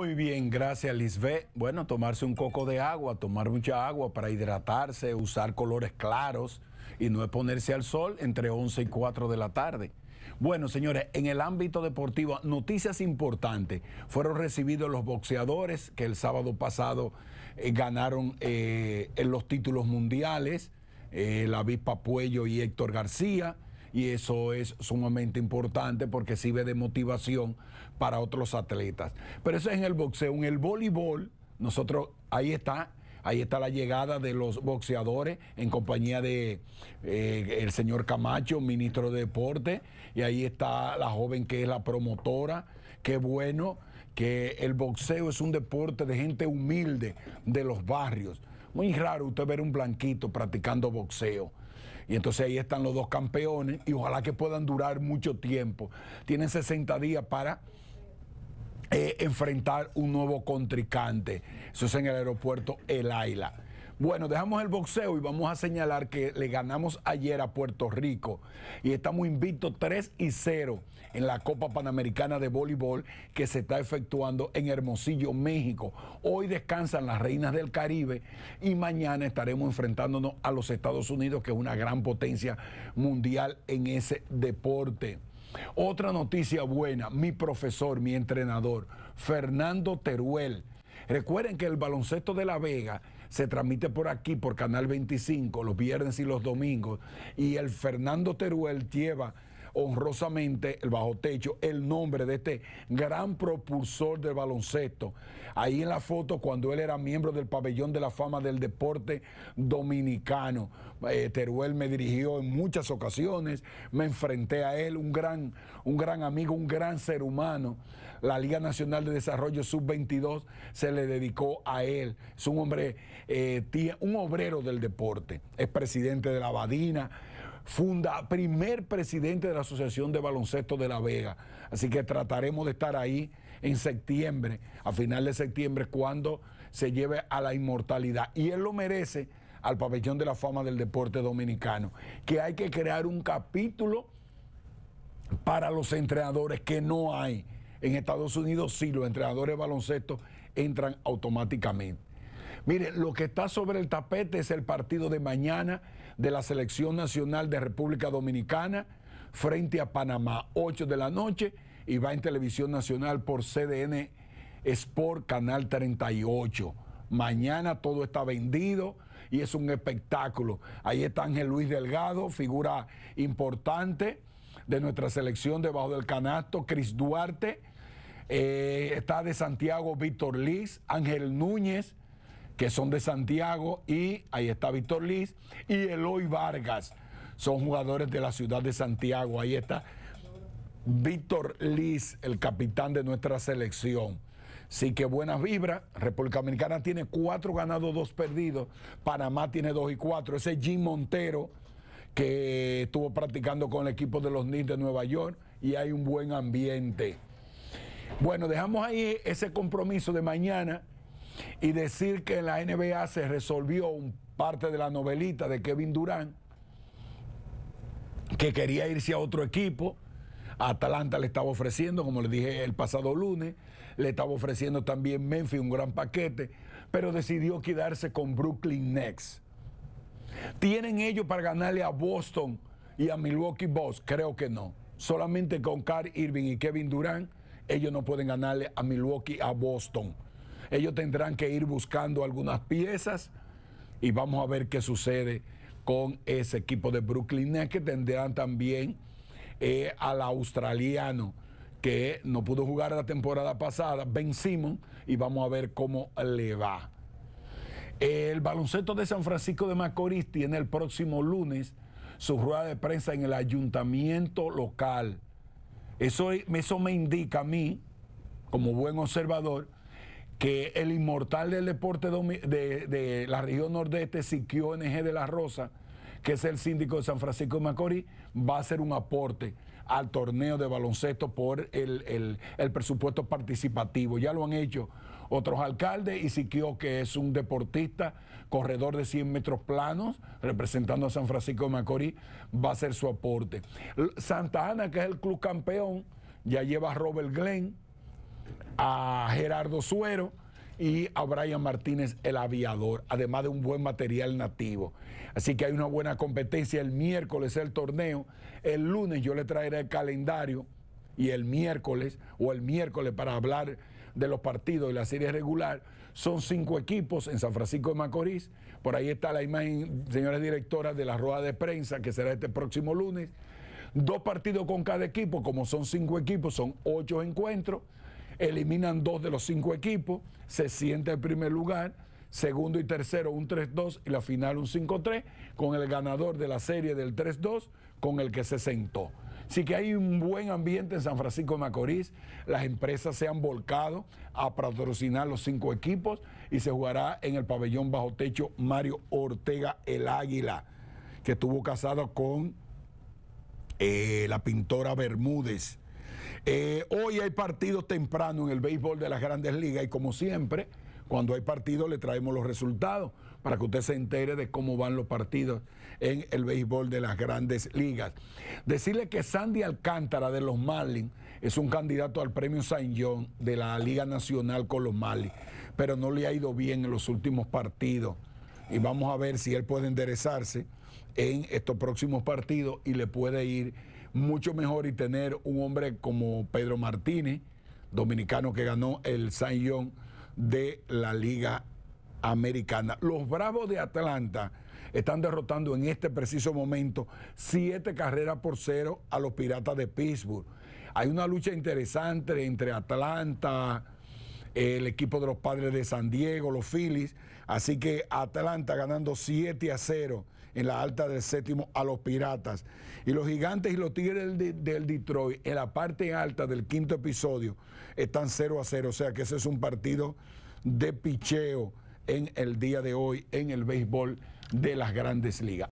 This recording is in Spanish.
Muy bien, gracias Lisbeth. Bueno, tomarse un coco de agua, tomar mucha agua para hidratarse, usar colores claros y no exponerse al sol entre 11 y 4 de la tarde. Bueno, señores, en el ámbito deportivo, noticias importantes. Fueron recibidos los boxeadores que el sábado pasado eh, ganaron eh, los títulos mundiales, eh, la Avispa Puello y Héctor García y eso es sumamente importante porque sirve de motivación para otros atletas. Pero eso es en el boxeo. En el voleibol, nosotros, ahí está Ahí está la llegada de los boxeadores en compañía de eh, el señor Camacho, ministro de Deporte, y ahí está la joven que es la promotora. Qué bueno que el boxeo es un deporte de gente humilde de los barrios. Muy raro usted ver un blanquito practicando boxeo. Y entonces ahí están los dos campeones y ojalá que puedan durar mucho tiempo. Tienen 60 días para eh, enfrentar un nuevo contrincante. Eso es en el aeropuerto El Aila. Bueno, dejamos el boxeo y vamos a señalar que le ganamos ayer a Puerto Rico y estamos invictos 3 y 0 en la Copa Panamericana de Voleibol que se está efectuando en Hermosillo, México. Hoy descansan las Reinas del Caribe y mañana estaremos enfrentándonos a los Estados Unidos, que es una gran potencia mundial en ese deporte. Otra noticia buena, mi profesor, mi entrenador, Fernando Teruel Recuerden que el baloncesto de La Vega se transmite por aquí, por Canal 25, los viernes y los domingos. Y el Fernando Teruel lleva honrosamente el bajo techo, el nombre de este gran propulsor del baloncesto. Ahí en la foto cuando él era miembro del pabellón de la fama del deporte dominicano. Eh, Teruel me dirigió en muchas ocasiones, me enfrenté a él, un gran, un gran amigo, un gran ser humano. La Liga Nacional de Desarrollo Sub-22 se le dedicó a él. Es un hombre, eh, un obrero del deporte, es presidente de la Badina funda, primer presidente de la Asociación de Baloncesto de La Vega. Así que trataremos de estar ahí en septiembre, a final de septiembre, cuando se lleve a la inmortalidad. Y él lo merece al pabellón de la fama del deporte dominicano, que hay que crear un capítulo para los entrenadores que no hay. En Estados Unidos sí, los entrenadores de baloncesto entran automáticamente. ...miren, lo que está sobre el tapete es el partido de mañana de la Selección Nacional de República Dominicana frente a Panamá, 8 de la noche, y va en televisión nacional por CDN Sport Canal 38. Mañana todo está vendido y es un espectáculo. Ahí está Ángel Luis Delgado, figura importante de nuestra selección debajo del canasto, Cris Duarte, eh, está de Santiago Víctor Liz, Ángel Núñez, que son de Santiago, y ahí está Víctor Liz y Eloy Vargas, son jugadores de la ciudad de Santiago, ahí está Víctor Liz, el capitán de nuestra selección. Sí que buenas vibras. República Dominicana tiene cuatro ganados, dos perdidos. Panamá tiene dos y cuatro. Ese Jim Montero que estuvo practicando con el equipo de los Knicks de Nueva York y hay un buen ambiente. Bueno, dejamos ahí ese compromiso de mañana y decir que en la NBA se resolvió un parte de la novelita de Kevin Durant, que quería irse a otro equipo. Atalanta le estaba ofreciendo, como le dije el pasado lunes, le estaba ofreciendo también Memphis un gran paquete, pero decidió quedarse con Brooklyn Next. ¿Tienen ellos para ganarle a Boston y a Milwaukee Bucks? Creo que no. Solamente con Carl Irving y Kevin Durant, ellos no pueden ganarle a Milwaukee, a Boston. Ellos tendrán que ir buscando algunas piezas y vamos a ver qué sucede con ese equipo de Brooklyn que tendrán también eh, al australiano que no pudo jugar la temporada pasada, Ben Simon, y vamos a ver cómo le va. El baloncesto de San Francisco de Macorís tiene el próximo lunes su rueda de prensa en el ayuntamiento local. Eso, eso me indica a mí, como buen observador, que el inmortal del deporte de, la región nordeste, Siquio NG de la Rosa, que es el síndico de San Francisco de Macorís, va a hacer un aporte al torneo de baloncesto por el, el presupuesto participativo. Ya lo han hecho otros alcaldes y Siquio, que es un deportista, corredor de 100 metros planos, representando a San Francisco de Macorís, va a hacer su aporte. Santa Ana, que es el club campeón, ya lleva a Robert Glenn a Gerardo Suero y a Brian Martínez el aviador, además de un buen material nativo. Así que hay una buena competencia. El miércoles el torneo, el lunes yo le traeré el calendario y el miércoles o el miércoles para hablar de los partidos y la serie regular. Son cinco equipos en San Francisco de Macorís. Por ahí está la imagen, señores directoras, de la rueda de prensa que será este próximo lunes. Dos partidos con cada equipo, como son cinco equipos, son ocho encuentros eliminan dos de los cinco equipos, se siente en primer lugar, segundo y tercero un 3-2 y la final un 5-3, con el ganador de la serie del 3-2 con el que se sentó. Así que hay un buen ambiente en San Francisco de Macorís, las empresas se han volcado a patrocinar los cinco equipos y se jugará en el pabellón bajo techo Mario Ortega el Águila, que estuvo casado con eh, la pintora Bermúdez. Eh, hoy hay partido temprano en el béisbol de las grandes ligas y como siempre, cuando hay partido le traemos los resultados para que usted se entere de cómo van los partidos en el béisbol de las grandes ligas. Decirle que Sandy Alcántara de los Marlins es un candidato al premio Saint John de la Liga Nacional con los Marlins, pero no le ha ido bien en los últimos partidos y vamos a ver si él puede enderezarse en estos próximos partidos y le puede ir mucho mejor y tener un hombre como Pedro Martínez, dominicano que ganó el Saint John de la Liga Americana. Los Bravos de Atlanta están derrotando en este preciso momento siete carreras por cero a los Piratas de Pittsburgh. Hay una lucha interesante entre Atlanta, el equipo de los Padres de San Diego, los Phillies. Así que Atlanta ganando 7 a 0 en la alta del séptimo a los Piratas. Y los Gigantes y los Tigres del, Detroit en la parte alta del quinto episodio están 0 a 0. O sea que ese es un partido de picheo en el día de hoy en el béisbol de las grandes ligas.